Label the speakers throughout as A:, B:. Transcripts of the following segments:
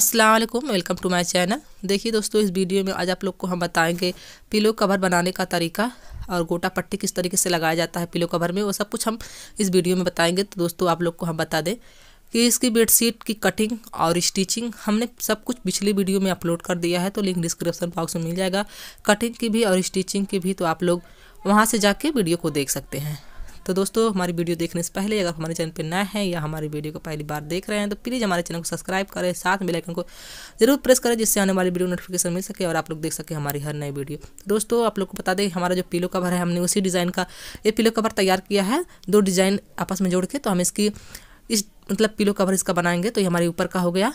A: अस्सलाम वालेकुम welcome to my channel देखिए दोस्तों इस वीडियो में आज आप लोग को हम बताएंगे पिलो कवर बनाने का तरीका और गोटा पट्टी किस तरीके से लगाया जाता है पिलो कवर में वो सब कुछ हम इस वीडियो में बताएंगे तो दोस्तों आप लोग को हम बता दें कि इसकी बेडशीट की कटिंग और स्टिचिंग हमने सब कुछ पिछली वीडियो में अपलोड कर दिया है तो लिंक डिस्क्रिप्सन बॉक्स में मिल जाएगा कटिंग की भी और स्टिचिंग की भी तो आप लोग वहाँ से जाके वीडियो को देख सकते हैं तो दोस्तों हमारी वीडियो देखने से पहले अगर हमारे चैनल पर नए हैं या हमारी वीडियो को पहली बार देख रहे हैं तो प्लीज़ हमारे चैनल को सब्सक्राइब करें साथ में लाइकन को जरूर प्रेस करें जिससे आने वाली वीडियो नोटिफिकेशन मिल सके और आप लोग देख सकें हमारी हर नई वीडियो तो दोस्तों आप लोग को बता दें हमारा जो पिलो कवर है हमने उसी डिज़ाइन का ये पिलो कवर तैयार किया है दो डिज़ाइन आपस में जोड़ के तो हम इसकी इस मतलब पिलो कवर इसका बनाएंगे तो ये हमारे ऊपर का हो गया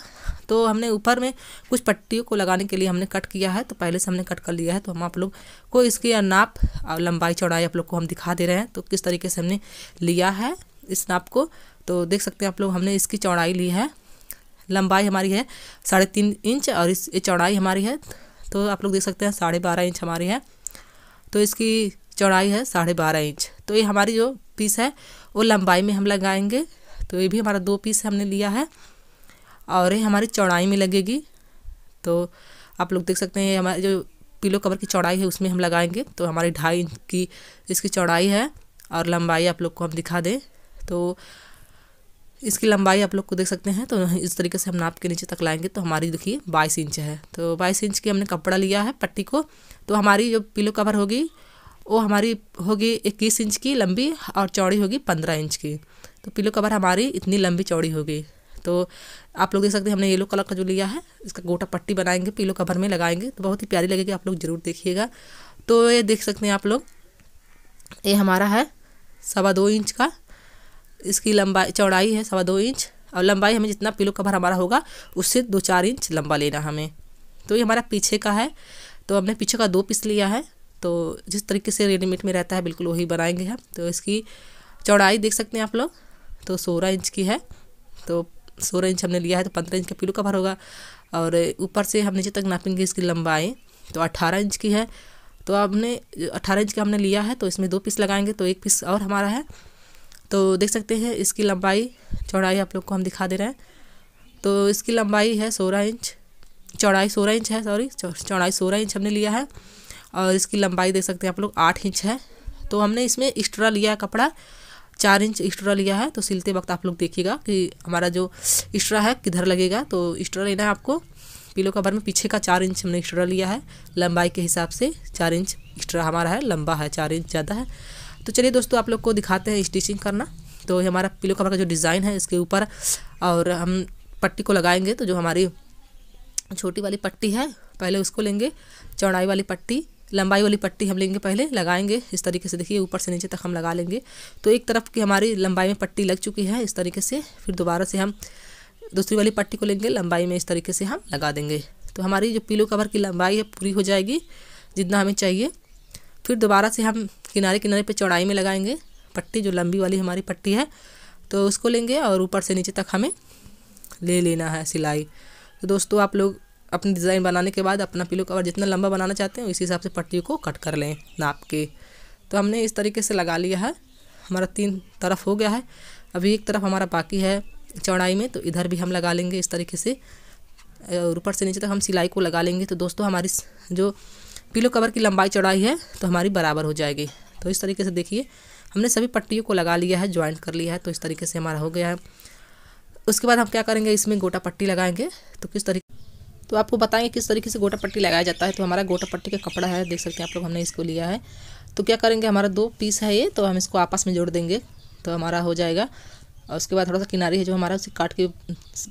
A: तो हमने ऊपर में कुछ पट्टियों को लगाने के लिए हमने कट किया है तो पहले से हमने कट कर लिया है तो हम आप लोग को इसकी नाप लंबाई चौड़ाई आप लोग को हम दिखा दे रहे हैं तो किस तरीके से हमने लिया है इस नाप को तो देख सकते हैं आप लोग हमने इसकी चौड़ाई ली है लंबाई हमारी है साढ़े तीन इंच और इस ये चौड़ाई हमारी है तो आप लोग देख सकते हैं साढ़े बारह इंच हमारी है तो इसकी चौड़ाई है साढ़े बारह इंच तो ये हमारी जो पीस है वो लंबाई में हम लगाएंगे तो ये भी हमारा दो पीस हमने लिया है और ये हमारी चौड़ाई में लगेगी तो आप लोग देख सकते हैं हमारे जो पिलो कवर की चौड़ाई है उसमें हम लगाएंगे तो हमारी ढाई इंच की इसकी चौड़ाई है और लंबाई आप लोग को हम दिखा दें तो इसकी लंबाई आप लोग को देख सकते हैं तो इस तरीके से हम नाप के नीचे तक लाएंगे तो हमारी देखिए बाईस इंच है तो बाईस इंच की हमने कपड़ा लिया है पट्टी को तो हमारी जो पिलो कवर होगी वो हमारी होगी इक्कीस इंच की लंबी और चौड़ी होगी पंद्रह इंच की तो पिलो कवर हमारी इतनी लंबी चौड़ी होगी तो आप लोग देख सकते हैं हमने येलो कलर का जो लिया है इसका गोटा पट्टी बनाएंगे पिलो कवर में लगाएंगे तो बहुत ही प्यारी लगेगी आप लोग ज़रूर देखिएगा तो ये देख सकते हैं आप लोग ये हमारा है सवा दो इंच का इसकी लंबाई चौड़ाई है सवा दो इंच और लंबाई हमें जितना पिलो कवर हमारा होगा उससे दो चार इंच लंबा लेना हमें तो ये हमारा पीछे का है तो हमने पीछे का दो पीस लिया है तो जिस तरीके से रेडीमेड में रहता है बिल्कुल वही बनाएंगे हम तो इसकी चौड़ाई देख सकते हैं आप लोग तो सोलह इंच की है तो सोलह इंच हमने लिया है तो पंद्रह इंच का पिलो कवर होगा और ऊपर से हम नीचे तक नापेंगे इसकी लंबाई तो अट्ठारह इंच की है तो आपने अट्ठारह इंच का हमने लिया है तो इसमें दो पीस लगाएंगे तो एक पीस और हमारा है तो देख सकते हैं इसकी लंबाई चौड़ाई आप लोग को हम दिखा दे रहे हैं तो इसकी लंबाई है सोलह इंच चौड़ाई सोलह इंच है सॉरी चौड़ाई सोलह इंच हमने लिया है और इसकी लंबाई देख सकते हैं आप लोग आठ इंच है तो हमने इसमें एक्स्ट्रा लिया है कपड़ा चार इंच एक्स्ट्रा लिया है तो सिलते वक्त आप लोग देखिएगा कि हमारा जो एक्स्ट्रा है किधर लगेगा तो एक्स्ट्रा लेना है आपको पिलो कवर में पीछे का चार इंच हमने एक्स्ट्रा लिया है लंबाई के हिसाब से चार इंच एक्स्ट्रा हमारा है लंबा है चार इंच ज़्यादा है तो चलिए दोस्तों आप लोग को दिखाते हैं स्टिचिंग करना तो ये हमारा पिलो कवर का जो डिज़ाइन है इसके ऊपर और हम पट्टी को लगाएंगे तो जो हमारी छोटी वाली पट्टी है पहले उसको लेंगे चौड़ाई वाली पट्टी लंबाई वाली पट्टी हम लेंगे पहले लगाएंगे इस तरीके से देखिए ऊपर से नीचे तक हम लगा लेंगे तो एक तरफ की हमारी लंबाई में पट्टी लग चुकी है इस तरीके से फिर दोबारा से हम दूसरी वाली पट्टी को लेंगे लंबाई में इस तरीके से हम लगा देंगे तो हमारी जो पीलो कवर की लंबाई है पूरी हो जाएगी जितना हमें चाहिए फिर दोबारा से हम किनारे किनारे पर चौड़ाई में लगाएंगे पट्टी जो लंबी वाली हमारी पट्टी है तो उसको लेंगे और ऊपर से नीचे तक हमें ले लेना है सिलाई तो दोस्तों आप लोग अपनी डिज़ाइन बनाने के बाद अपना पिलो कवर जितना लंबा बनाना चाहते हैं उसी हिसाब से पट्टी को कट कर लें नाप के तो हमने इस तरीके से लगा लिया है हमारा तीन तरफ हो गया है अभी एक तरफ हमारा बाकी है चौड़ाई में तो इधर भी हम लगा लेंगे इस तरीके से और ऊपर से नीचे तक हम सिलाई को लगा लेंगे तो दोस्तों हमारी जो पिलो कवर की लंबाई चौड़ाई है तो हमारी बराबर हो जाएगी तो इस तरीके से देखिए हमने सभी पट्टियों को लगा लिया है ज्वाइंट कर लिया है तो इस तरीके से हमारा हो गया है उसके बाद हम क्या करेंगे इसमें गोटा पट्टी लगाएंगे तो किस तरीके तो आपको बताएंगे किस तरीके से गोटा पट्टी लगाया जाता है तो हमारा गोटा पट्टी का कपड़ा है देख सकते हैं आप लोग हमने इसको लिया है तो क्या करेंगे हमारा दो पीस है ये तो हम इसको आपस में जोड़ देंगे तो हमारा हो जाएगा और उसके बाद थोड़ा सा किनारे है जो हमारा उसे काट के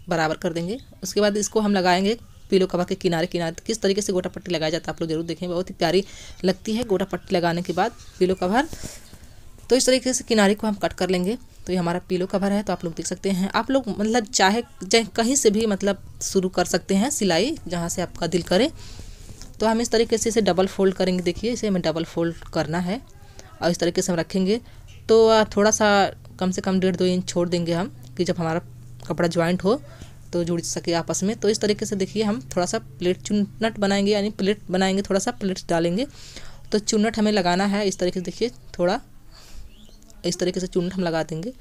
A: बराबर कर देंगे उसके बाद इसको हम लगाएंगे पीलो कवर के किनारे किनारे किस तरीके से गोटा पट्टी लगाया जाता है आप लोग जरूर देखें बहुत ही प्यारी लगती है गोटा पट्टी लगाने के बाद पीलो कवर तो इस तरीके से किनारे को हम कट कर लेंगे तो ये हमारा पीलो कवर है तो आप लोग देख सकते हैं आप लोग मतलब चाहे कहीं से भी मतलब शुरू कर सकते हैं सिलाई जहाँ से आपका दिल करे तो हम इस तरीके से इसे डबल फोल्ड करेंगे देखिए इसे हमें डबल फोल्ड करना है और इस तरीके से हम रखेंगे तो थोड़ा सा कम से कम डेढ़ दो इंच छोड़ देंगे हम कि जब हमारा कपड़ा ज्वाइंट हो तो जुड़ सके आपस में तो इस तरीके से देखिए हम थोड़ा सा प्लेट चुनट बनाएंगे यानी प्लेट बनाएंगे थोड़ा सा प्लेट्स डालेंगे तो चुनट हमें लगाना है इस तरीके से देखिए थोड़ा इस तरीके से चुनट हम लगा देंगे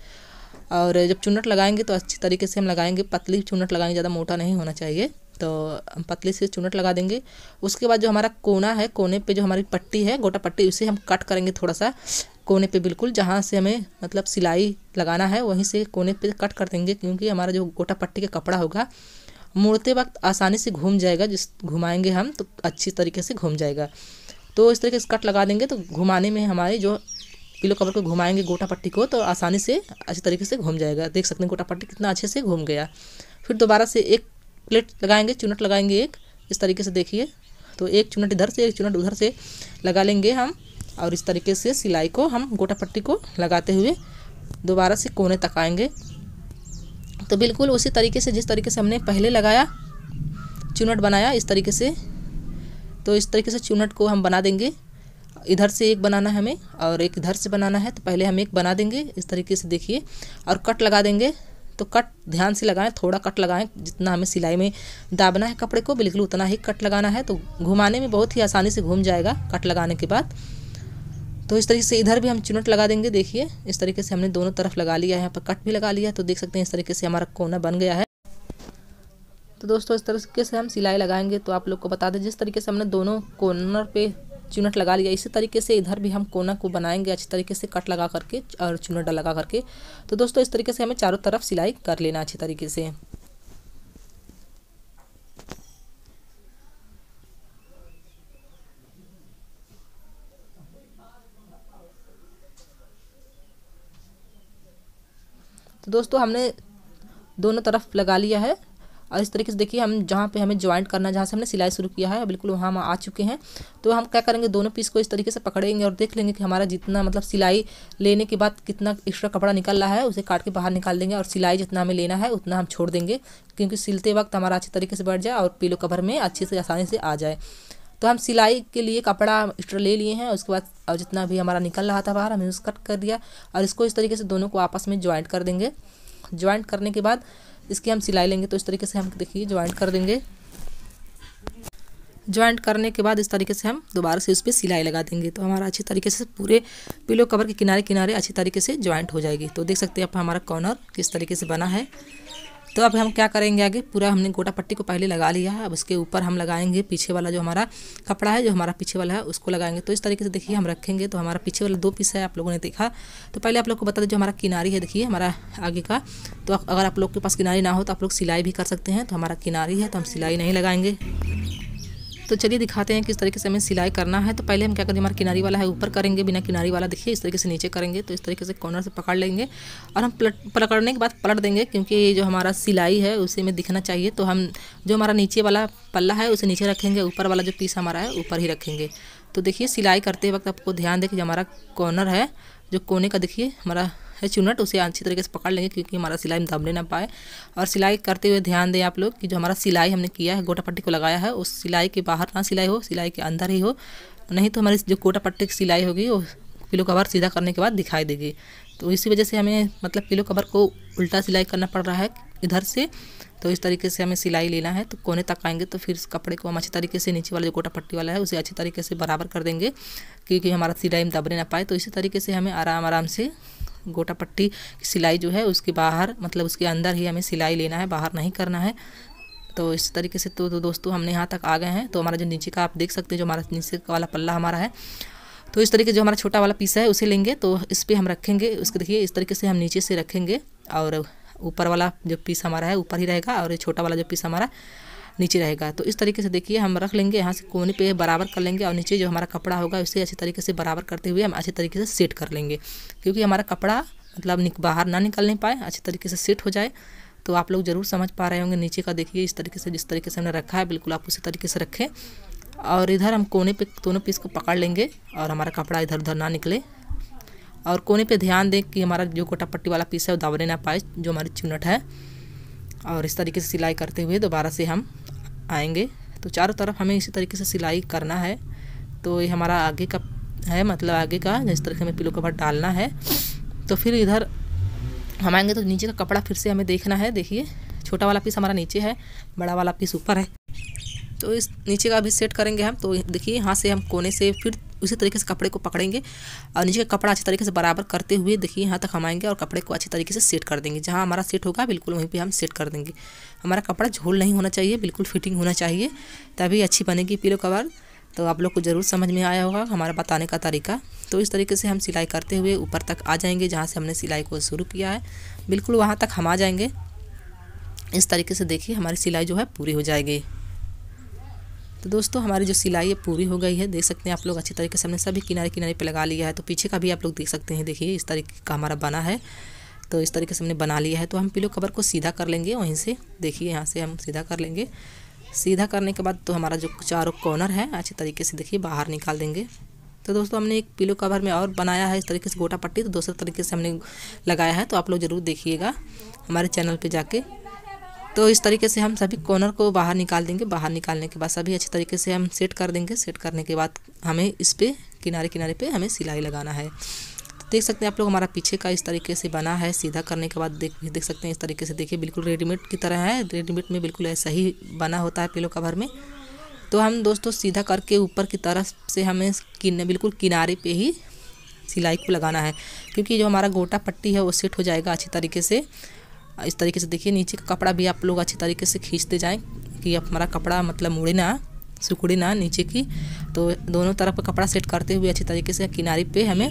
A: और जब चुनट लगाएंगे तो अच्छी तरीके से हम लगाएंगे पतली चुनट लगाएंगे ज़्यादा मोटा नहीं होना चाहिए तो हम पतली से चुनट लगा देंगे उसके बाद जो हमारा कोना है कोने पे जो हमारी पट्टी है गोटा पट्टी उसे हम कट करेंगे थोड़ा सा कोने पे बिल्कुल जहाँ से हमें मतलब सिलाई लगाना है वहीं से कोने पे कट कर देंगे क्योंकि हमारा जो गोटा पट्टी का कपड़ा होगा मुड़ते वक्त आसानी से घूम जाएगा जिस घुमाएँगे हम तो अच्छी तरीके से घूम जाएगा तो इस तरीके से कट लगा देंगे तो घुमाने में हमारी जो पिलो कवर को घुमाएंगे गोटा पट्टी को तो आसानी से अच्छे तरीके से घूम जाएगा देख सकते हैं गोटा पट्टी कितना अच्छे से घूम गया फिर दोबारा से एक प्लेट लगाएंगे चुनट लगाएंगे एक इस तरीके से देखिए तो एक चुनट इधर से एक चुनट उधर से लगा लेंगे हम और इस तरीके से सिलाई को हम गोटा पट्टी को लगाते हुए दोबारा से कोने तक आएंगे तो बिल्कुल उसी तरीके से जिस तरीके से हमने पहले लगाया चुनट बनाया इस तरीके से तो इस तरीके से चुनट को हम बना देंगे इधर से एक बनाना है हमें और एक इधर से बनाना है तो पहले हम एक बना देंगे इस तरीके से देखिए और कट लगा देंगे तो कट ध्यान से लगाएं थोड़ा कट लगाएं जितना हमें सिलाई में दाबना है कपड़े को बिल्कुल उतना ही कट लगाना है तो घुमाने में बहुत ही आसानी से घूम जाएगा कट लगाने के बाद तो इस तरीके से इधर भी हम चुनट लगा देंगे देखिए इस तरीके से हमने दोनों तरफ लगा लिया है यहाँ पर कट भी लगा लिया है तो देख सकते हैं इस तरीके से हमारा कोना बन गया है तो दोस्तों इस तरीके से हम सिलाई लगाएंगे तो आप लोग को बता दें जिस तरीके से हमने दोनों कॉर्नर पे चुनट लगा लिया इसी तरीके से इधर भी हम कोना को बनाएंगे अच्छी तरीके से कट लगा करके और चुनट लगा करके तो दोस्तों इस तरीके से हमें चारों तरफ सिलाई कर लेना अच्छी तरीके से तो दोस्तों हमने दोनों तरफ लगा लिया है और इस तरीके से देखिए हम जहाँ पे हमें ज्वाइंट करना है जहाँ से हमने सिलाई शुरू किया है बिल्कुल वहाँ हम आ चुके हैं तो हम क्या करेंगे दोनों पीस को इस तरीके से पकड़ेंगे और देख लेंगे कि हमारा जितना मतलब सिलाई लेने के बाद कितना एक्स्ट्रा कपड़ा निकल रहा है उसे काट के बाहर निकाल देंगे और सिलाई जितना हमें लेना है उतना हम छोड़ देंगे क्योंकि सिलते वक्त हमारा अच्छे तरीके से बैठ जाए और पीलो कवर में अच्छे से आसानी से आ जाए तो हम सिलाई के लिए कपड़ा एक्स्ट्रा ले लिए हैं उसके बाद और जितना भी हमारा निकल रहा था बाहर हमने उस कट कर दिया और इसको इस तरीके से दोनों को आपस में ज्वाइंट कर देंगे ज्वाइंट करने के बाद इसकी हम सिलाई लेंगे तो इस तरीके से हम देखिए ज्वाइंट कर देंगे ज्वाइंट करने के बाद इस तरीके से हम दोबारा से उस पर सिलाई लगा देंगे तो हमारा अच्छी तरीके से पूरे पिलो कवर के किनारे किनारे अच्छी तरीके से ज्वाइंट हो जाएगी तो देख सकते हैं आप हमारा कॉर्नर किस तरीके से बना है तो अब हम क्या करेंगे आगे पूरा हमने गोटा पट्टी को पहले लगा लिया है अब उसके ऊपर हम लगाएंगे पीछे वाला जो हमारा कपड़ा है जो हमारा पीछे वाला है उसको लगाएंगे तो इस तरीके से देखिए हम रखेंगे तो हमारा पीछे वाला दो पीस है आप लोगों ने देखा तो पहले आप लोग को बता दें जो हमारा किनारी है देखिए हमारा आगे का तो अगर आप लोग के पास किनारी ना हो तो आप लोग सिलाई भी कर सकते हैं तो हमारा किनारी है तो हम सिलाई नहीं लगाएंगे तो चलिए दिखाते हैं किस तरीके से हमें सिलाई करना है तो पहले हम क्या करेंगे हमारा किनारी वाला है ऊपर करेंगे बिना किनारी वाला देखिए इस तरीके से नीचे करेंगे तो इस तरीके से कॉर्नर से पकड़ लेंगे और हम पलट पकड़ने के बाद पलट देंगे क्योंकि जो हमारा सिलाई है उसे में दिखना चाहिए तो हम जो हमारा नीचे वाला पल्ला है उसे नीचे रखेंगे ऊपर वाला जो पीस हमारा है ऊपर ही रखेंगे तो देखिए सिलाई करते वक्त आपको ध्यान दें कि जो हमारा कॉर्नर है जो कोने का देखिए हमारा है चुनट उसे अच्छी तरीके से पकड़ लेंगे क्योंकि हमारा सिलाई में दबने ना पाए और सिलाई करते हुए ध्यान दें आप लोग कि जो हमारा सिलाई हमने किया है गोटा पट्टी को लगाया है उस सिलाई के बाहर ना सिलाई हो सिलाई के अंदर ही हो नहीं तो हमारी जो गोटा पट्टी की सिलाई होगी वो पिलो कवर सीधा करने के बाद दिखाई देगी तो इसी वजह से हमें मतलब पिलो कवर को उल्टा सिलाई करना पड़ रहा है इधर से तो इस तरीके से हमें सिलाई लेना है तो कोने तक आएंगे तो फिर कपड़े को हम अच्छे तरीके से नीचे वाला जो गोटा पट्टी वाला है उसे अच्छे तरीके से बराबर कर देंगे क्योंकि हमारा सिलाई में दबने ना पाए तो इसी तरीके से हमें आराम आराम से गोटा पट्टी की सिलाई जो है उसके बाहर मतलब उसके अंदर ही हमें सिलाई लेना है बाहर नहीं करना है तो इस तरीके से तो, तो दोस्तों हमने यहाँ तक आ गए हैं तो हमारा जो नीचे का आप देख सकते हैं जो हमारा नीचे का वाला पल्ला हमारा है तो इस तरीके जो हमारा छोटा वाला पीस है उसे लेंगे तो इस पर हम रखेंगे उसके देखिए इस तरीके से हम नीचे से रखेंगे और ऊपर वाला जो पीस हमारा है ऊपर ही रहेगा और ये छोटा वाला जो पीस हमारा नीचे रहेगा तो इस तरीके से देखिए हम रख लेंगे यहाँ से कोने पे बराबर कर लेंगे और नीचे जो हमारा कपड़ा होगा उसे अच्छे तरीके से बराबर करते हुए हम अच्छे तरीके से सेट कर लेंगे क्योंकि हमारा कपड़ा मतलब बाहर ना निकल नहीं पाए अच्छे तरीके से सेट हो जाए तो आप लोग ज़रूर समझ पा रहे होंगे नीचे का देखिए इस तरीके से जिस तरीके से हमने रखा है बिल्कुल आप उसी तरीके से रखें और इधर हम कोने पे दोनों पीस को पकड़ लेंगे और हमारा कपड़ा इधर उधर ना निकले और कोने पे ध्यान दें कि हमारा जो कोटा पट्टी वाला पीस है वो दावरे ना पाए जो हमारी चुनट है और इस तरीके से सिलाई करते हुए दोबारा से हम आएंगे तो चारों तरफ हमें इसी तरीके से सिलाई करना है तो ये हमारा आगे का है मतलब आगे का जिस तरह से हमें पिलो कवर डालना है तो फिर इधर हम आएंगे तो नीचे का कपड़ा फिर से हमें देखना है देखिए छोटा वाला पीस हमारा नीचे है बड़ा वाला पीस ऊपर है तो इस नीचे का भी सेट करेंगे हम तो देखिए यहाँ से हम कोने से फिर उसी तरीके से कपड़े को पकड़ेंगे और नीचे का कपड़ा अच्छे तरीके से बराबर करते हुए देखिए यहाँ तक हम आएंगे और कपड़े को अच्छे तरीके से सेट कर देंगे जहाँ हमारा सेट होगा बिल्कुल वहीं पर हम सेट कर देंगे हमारा कपड़ा झोल नहीं होना चाहिए बिल्कुल फिटिंग होना चाहिए तभी अच्छी बनेगी पीलो कवर तो आप लोग को ज़रूर समझ में आया होगा हमारा बताने का तरीका तो इस तरीके से हम सिलाई करते हुए ऊपर तक आ जाएंगे जहाँ से हमने सिलाई को शुरू किया है बिल्कुल वहाँ तक हम आ जाएंगे इस तरीके से देखिए हमारी सिलाई जो है पूरी हो जाएगी तो दोस्तों हमारी जो सिलाई है पूरी हो गई है देख सकते हैं आप लोग अच्छी तरीके से हमने सभी किनारे किनारे पर लगा लिया है तो पीछे का भी आप लोग देख सकते हैं देखिए इस तरीके का हमारा बना है तो इस तरीके से हमने बना लिया है तो हम पिलो कवर को सीधा कर लेंगे वहीं से देखिए यहाँ से हम सीधा कर लेंगे सीधा करने के बाद तो हमारा जो चारों कॉर्नर है अच्छे तरीके से देखिए बाहर निकाल देंगे तो दोस्तों हमने एक पिलो कवर में और बनाया है इस तरीके से गोटा पट्टी तो दूसरे तरीके से हमने लगाया है तो आप लोग ज़रूर देखिएगा हमारे चैनल पे जाके तो इस तरीके से हम सभी कॉर्नर को बाहर निकाल देंगे बाहर निकालने के बाद सभी अच्छे तरीके से हम सेट कर देंगे सेट करने के बाद हमें इस पर किनारे किनारे पे हमें सिलाई लगाना है देख सकते हैं आप लोग हमारा पीछे का इस तरीके से बना है सीधा करने के बाद देख देख सकते हैं इस तरीके से देखिए बिल्कुल रेडीमेड की तरह है रेडीमेड में बिल्कुल ऐसा ही बना होता है पिलो कवर में तो हम दोस्तों सीधा करके ऊपर की तरफ से हमें किन बिल्कुल किनारे पे ही सिलाई को लगाना है क्योंकि जो हमारा गोटा पट्टी है वो सेट हो जाएगा अच्छी तरीके से इस तरीके से देखिए नीचे का कपड़ा भी आप लोग अच्छे तरीके से खींचते जाएँ कि हमारा कपड़ा मतलब मुड़े ना सुखड़े ना नीचे की तो दोनों तरफ का कपड़ा सेट करते हुए अच्छे तरीके से किनारे पे हमें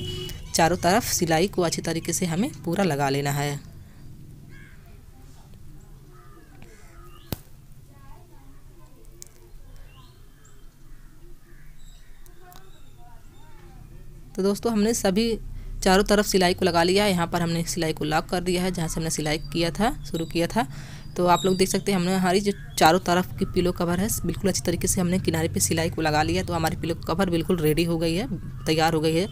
A: चारों तरफ सिलाई को अच्छे तरीके से हमें पूरा लगा लेना है तो दोस्तों हमने सभी चारों तरफ सिलाई को लगा लिया है यहाँ पर हमने सिलाई को लॉक कर दिया है जहाँ से हमने सिलाई किया था शुरू किया था तो आप लोग देख सकते हैं हमने हमारी जो चारों तरफ की पिलो कवर है बिल्कुल अच्छी तरीके से हमने किनारे पे सिलाई को लगा लिया तो हमारी पिलो कवर बिल्कुल रेडी हो गई है तैयार हो गई है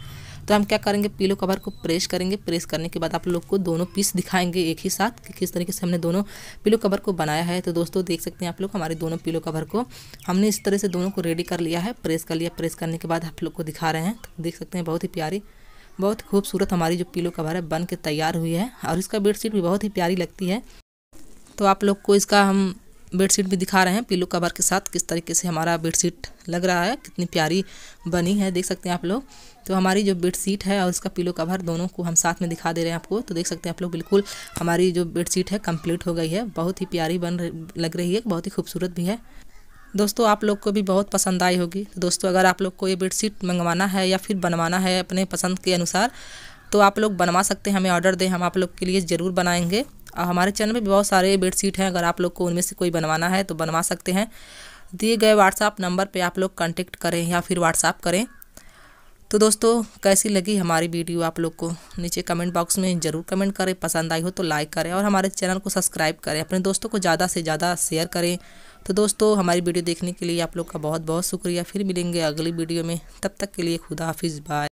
A: तो हम क्या करेंगे पिलो कवर को प्रेस करेंगे प्रेस करने के बाद आप लोग को दोनों पीस दिखाएंगे एक ही साथ कि किस तरीके से हमने दोनों पिलो कवर को बनाया है तो दोस्तों देख सकते हैं आप लोग हमारे दोनों पिलो कवर को हमने इस तरह से दोनों को रेडी कर लिया है प्रेस कर लिया प्रेस करने के बाद आप लोग को दिखा रहे हैं तो देख सकते हैं बहुत ही प्यारी बहुत खूबसूरत हमारी जो पीलो कवर है बन के तैयार हुई है और इसका बेडशीट भी बहुत ही प्यारी लगती है तो आप लोग को इसका हम बेडशीट भी दिखा रहे हैं पीलो कवर के साथ किस तरीके से हमारा बेडशीट लग रहा है कितनी प्यारी बनी है देख सकते हैं आप लोग तो हमारी जो बेडशीट है और इसका पीलो कवर दोनों को हम साथ में दिखा दे रहे हैं आपको तो देख सकते हैं आप लोग बिल्कुल हमारी जो बेडशीट है कंप्लीट हो गई है बहुत ही प्यारी बन लग रही है बहुत ही खूबसूरत भी है दोस्तों आप लोग को भी बहुत पसंद आई होगी तो दोस्तों अगर आप लोग को ये बेडशीट मंगवाना है या फिर बनवाना है अपने पसंद के अनुसार तो आप लोग बनवा सकते हैं हमें ऑर्डर दें हम आप लोग के लिए ज़रूर बनाएंगे और हमारे चैनल में भी बहुत सारे बेडशीट हैं अगर आप लोग को उनमें से कोई बनवाना है तो बनवा सकते हैं दिए गए व्हाट्सएप नंबर पर आप लोग कॉन्टेक्ट करें या फिर व्हाट्सएप करें तो दोस्तों कैसी लगी हमारी वीडियो आप लोग को नीचे कमेंट बॉक्स में ज़रूर कमेंट करें पसंद आई हो तो लाइक करें और हमारे चैनल को सब्सक्राइब करें अपने दोस्तों को ज़्यादा से ज़्यादा शेयर करें तो दोस्तों हमारी वीडियो देखने के लिए आप लोग का बहुत बहुत शुक्रिया फिर मिलेंगे अगली वीडियो में तब तक के लिए खुदा हाफिज़ बाय